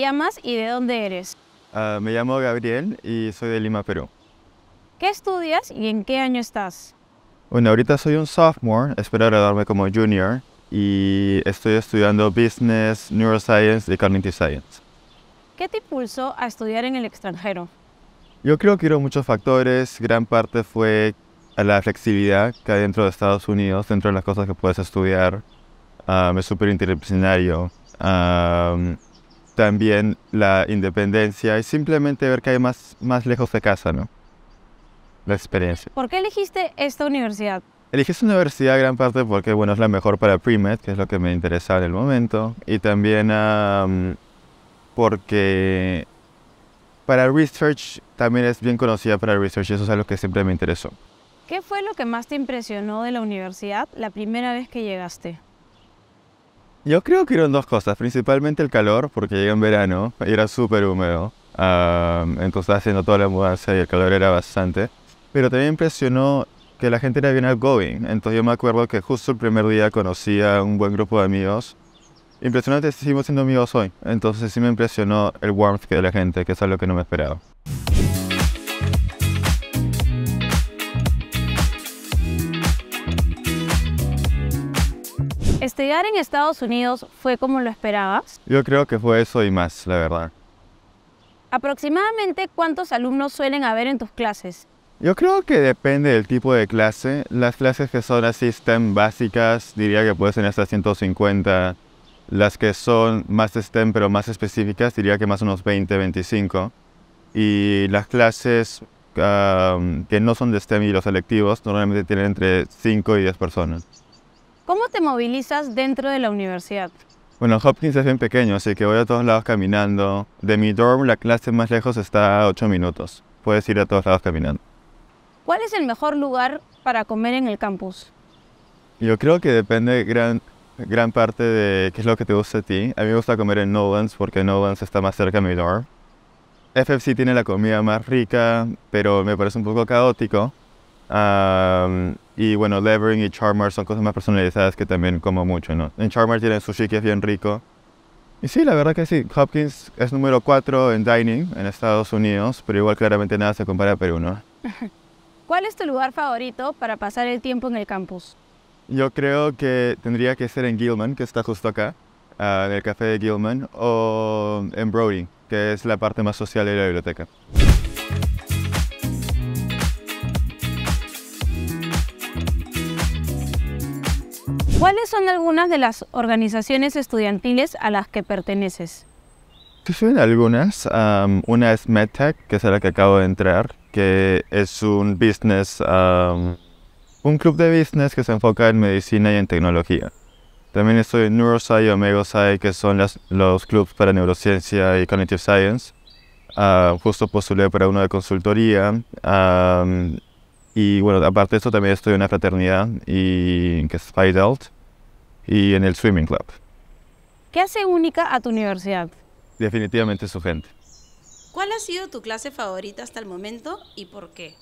llamas y de dónde eres? Ah, me llamo Gabriel y soy de Lima, Perú. ¿Qué estudias y en qué año estás? Bueno, ahorita soy un sophomore, espero graduarme como junior y estoy estudiando Business, Neuroscience y Cognitive Science. ¿Qué te impulsó a estudiar en el extranjero? Yo creo que hubo muchos factores, gran parte fue la flexibilidad que hay dentro de Estados Unidos, dentro de las cosas que puedes estudiar. Ah, me es súper interdisciplinario también la independencia y simplemente ver que hay más, más lejos de casa, ¿no? La experiencia. ¿Por qué elegiste esta universidad? Elegí esta universidad gran parte porque, bueno, es la mejor para pre-med, que es lo que me interesaba en el momento, y también porque para research también es bien conocida para research, y eso es algo que siempre me interesó. ¿Qué fue lo que más te impresionó de la universidad la primera vez que llegaste? Yo creo que eran dos cosas, principalmente el calor, porque llegué en verano y era súper húmedo. entonces estaba haciendo toda la mudanza y el calor era bastante. Pero también impresionó que la gente era bien outgoing. Entonces yo me acuerdo que justo el primer día conocí a un buen grupo de amigos. Impresionante, seguimos siendo amigos hoy. Entonces sí me impresionó el warmth de la gente, que es algo que no me esperaba. ¿Estudiar en Estados Unidos fue como lo esperabas? Yo creo que fue eso y más, la verdad. ¿Aproximadamente cuántos alumnos suelen haber en tus clases? Yo creo que depende del tipo de clase. Las clases que son así STEM básicas, diría que pueden ser hasta 150. Las que son más STEM pero más específicas, diría que más unos 20, 25. Y las clases ah, que no son de STEM y los selectivos, normalmente tienen entre 5 y 10 personas. ¿Cómo te movilizas dentro de la universidad? Bueno, Hopkins es bien pequeño, así que voy a todos lados caminando. De mi dorm, la clase más lejos está a 8 minutos. Puedes ir a todos lados caminando. ¿Cuál es el mejor lugar para comer en el campus? Yo creo que depende gran, gran parte de qué es lo que te gusta a ti. A mí me gusta comer en Novans porque Novans está más cerca de mi dorm. FFC tiene la comida más rica, pero me parece un poco caótico. Y bueno, Levering y Charmer son cosas más personalizadas que también como mucho, ¿no? En Charmer tienen sushi que es bien rico. Y sí, la verdad que sí, Hopkins es número 4 en dining en Estados Unidos, pero igual claramente nada se compara a Perú, ¿no? ¿Cuál es tu lugar favorito para pasar el tiempo en el campus? Yo creo que tendría que ser en Gilman, que está justo acá, ah, en el café de Gilman, o en Brody, que es la parte más social de la biblioteca. ¿Cuáles son algunas de las organizaciones estudiantiles a las que perteneces? Son algunas. una es MedTech, que es la que acabo de entrar, que es un business, un club de business que se enfoca en medicina y en tecnología. También estoy en Neurosci y OmegaSci, que son las, los clubs para neurociencia y cognitive science. Ah, justo postulé para uno de consultoría. Y bueno, aparte de esto también estoy en una fraternidad y, que es Phi y en el Swimming Club. ¿Qué hace única a tu universidad? Definitivamente su gente. ¿Cuál ha sido tu clase favorita hasta el momento y por qué?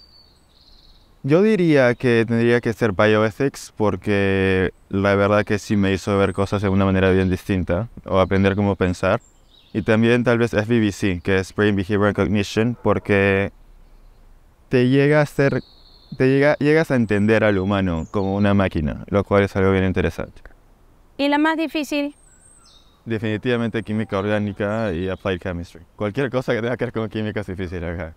Yo diría que tendría que ser bioethics porque la verdad que sí me hizo ver cosas de una manera bien distinta o aprender cómo pensar. Y también tal vez FBBC, que es Brain Behavior Cognition, porque te llega a ser te llega, llegas a entender al humano como una máquina, lo cual es algo bien interesante. ¿Y la más difícil? Definitivamente química orgánica y applied chemistry. Cualquier cosa que tenga que ver con química es difícil acá.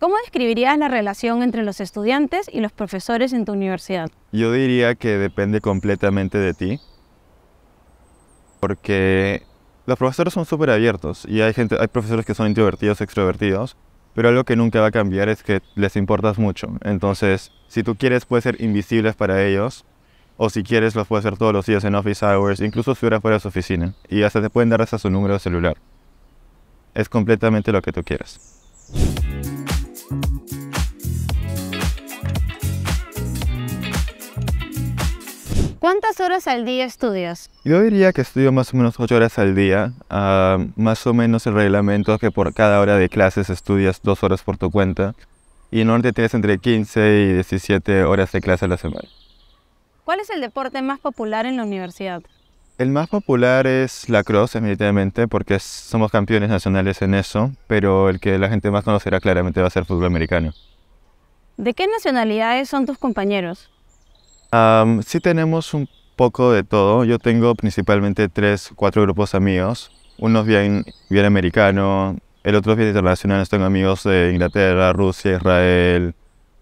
¿Cómo describirías la relación entre los estudiantes y los profesores en tu universidad? Yo diría que depende completamente de ti, porque los profesores son súper abiertos y hay, gente, hay profesores que son introvertidos, extrovertidos, pero algo que nunca va a cambiar es que les importas mucho. Entonces, si tú quieres, puedes ser invisibles para ellos, o si quieres, los puedes hacer todos los días en office hours, incluso si fuera fuera de su oficina, y hasta te pueden dar hasta su número de celular. Es completamente lo que tú quieras. ¿Cuántas horas al día estudias? Yo diría que estudio más o menos 8 horas al día. Ah, más o menos el reglamento es que por cada hora de clases estudias 2 horas por tu cuenta. Y normalmente tienes entre 15 y 17 horas de clase a la semana. ¿Cuál es el deporte más popular en la universidad? El más popular es la cross, evidentemente, porque somos campeones nacionales en eso, pero el que la gente más conocerá claramente va a ser fútbol americano. ¿De qué nacionalidades son tus compañeros? sí tenemos un poco de todo. Yo tengo principalmente tres, cuatro grupos amigos. Unos bien, bien americano, el otro es bien internacional. Tengo amigos de Inglaterra, Rusia, Israel,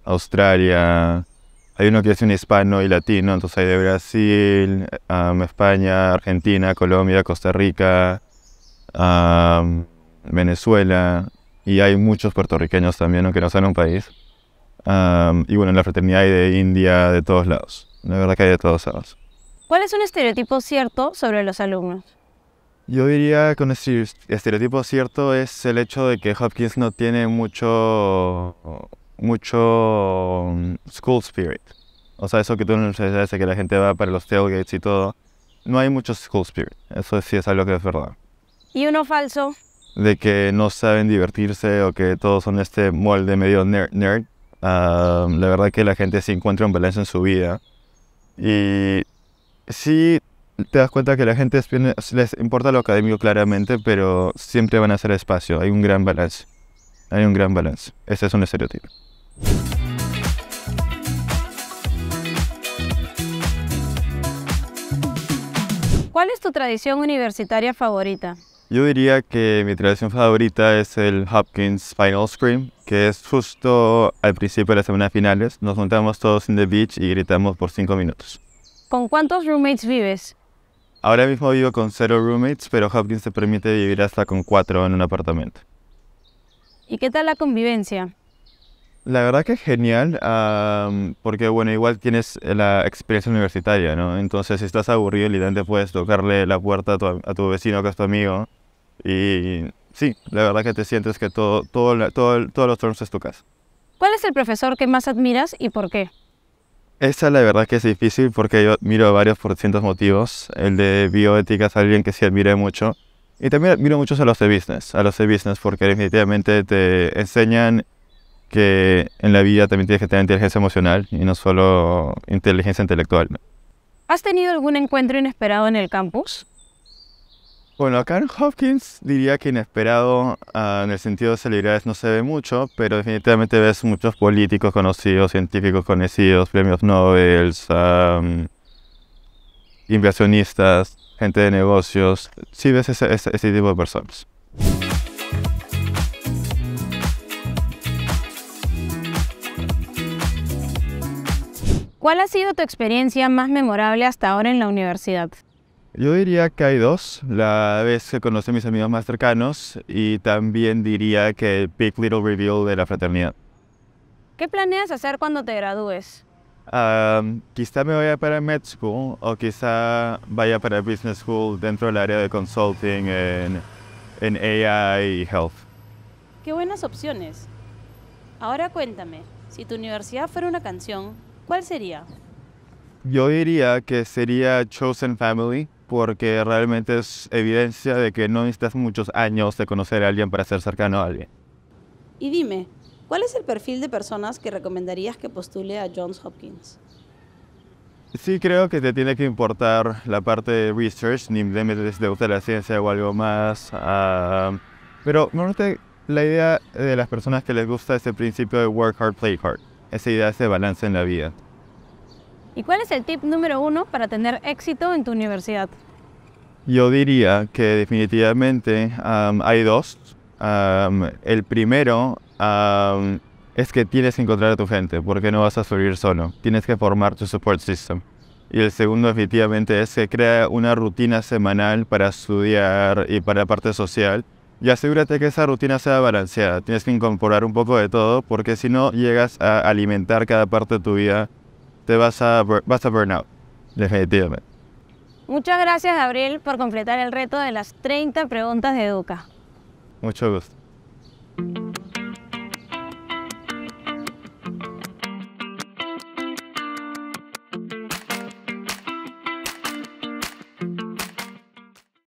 Australia. Hay uno que es un hispano y latino, entonces hay de Brasil, España, Argentina, Colombia, Costa Rica, Venezuela. Y hay muchos puertorriqueños también, aunque no sean un país y bueno, en la fraternidad hay de India, de todos lados. La verdad que hay de todos lados. ¿Cuál es un estereotipo cierto sobre los alumnos? Yo diría que un estereotipo cierto es el hecho de que Hopkins no tiene mucho, mucho mm, school spirit. O sea, eso que tú no sabes, que la gente va para los tailgates y todo. No hay mucho school spirit. Eso sí es algo que es verdad. ¿Y uno falso? De que no saben divertirse o que todos son este molde medio nerd la verdad que la gente se encuentra un balance en su vida. Y sí te das cuenta que la gente les importa lo académico claramente, pero siempre van a hacer espacio. Hay un gran balance. Hay un gran balance. Ese es un estereotipo. ¿Cuál es tu tradición universitaria favorita? Yo diría que mi tradición favorita es el Hopkins Final Scream que es justo al principio de la semana finales. Nos montamos todos en the beach y gritamos por cinco minutos. ¿Con cuántos roommates vives? Ahora mismo vivo con cero roommates, pero Hopkins te permite vivir hasta con cuatro en un apartamento. ¿Y qué tal la convivencia? La verdad que es genial, porque bueno, igual tienes la experiencia universitaria, ¿no? Entonces, si estás aburrido, literalmente puedes tocarle la puerta a tu, a tu vecino que es tu amigo y sí, la verdad que te sientes que todo, todo, todo, todos los turnos es tu casa. ¿Cuál es el profesor que más admiras y por qué? Esa la verdad que es difícil porque yo admiro varios por distintos motivos. El de bioética es alguien que sí admiré mucho. Y también admiro mucho a los de business, a los de business porque definitivamente te enseñan que en la vida también tienes que tener inteligencia emocional y no solo inteligencia intelectual. ¿Has tenido algún encuentro inesperado en el campus? Bueno, Karen Hopkins diría que inesperado ah, en el sentido de celebridades no se ve mucho, pero definitivamente ves muchos políticos conocidos, científicos conocidos, premios Nobel, inversionistas, gente de negocios. Sí ves ese tipo de personas. ¿Cuál ha sido tu experiencia más memorable hasta ahora en la universidad? Yo diría que hay dos. La vez que conoce a mis amigos más cercanos y también diría que el Big Little Reveal de la fraternidad. ¿Qué planeas hacer cuando te gradúes? quizá me vaya para Med School o quizá vaya para Business School dentro del área de consulting en, en AI y Health. Qué buenas opciones. Ahora cuéntame, si tu universidad fuera una canción, ¿cuál sería? Yo diría que sería Chosen Family porque realmente es evidencia de que no necesitas muchos años de conocer a alguien para ser cercano a alguien. Y dime, ¿cuál es el perfil de personas que recomendarías que postule a Johns Hopkins? Sí creo que te tiene que importar la parte de research, ni si de gusta la ciencia o algo más. Ah, pero la idea de las personas que les gusta es el principio de work hard, play hard. Esa idea de ese balance en la vida. ¿Y cuál es el tip número uno para tener éxito en tu universidad? Yo diría que definitivamente hay dos. el primero es que tienes que encontrar a tu gente, porque no vas a subir solo. Tienes que formar tu support system. Y el segundo definitivamente es que crea una rutina semanal para estudiar y para la parte social. Y asegúrate que esa rutina sea balanceada. Tienes que incorporar un poco de todo, porque si no llegas a alimentar cada parte de tu vida te vas a, vas a burnout, definitivamente. Muchas gracias, Gabriel, por completar el reto de las 30 preguntas de Educa. Mucho gusto.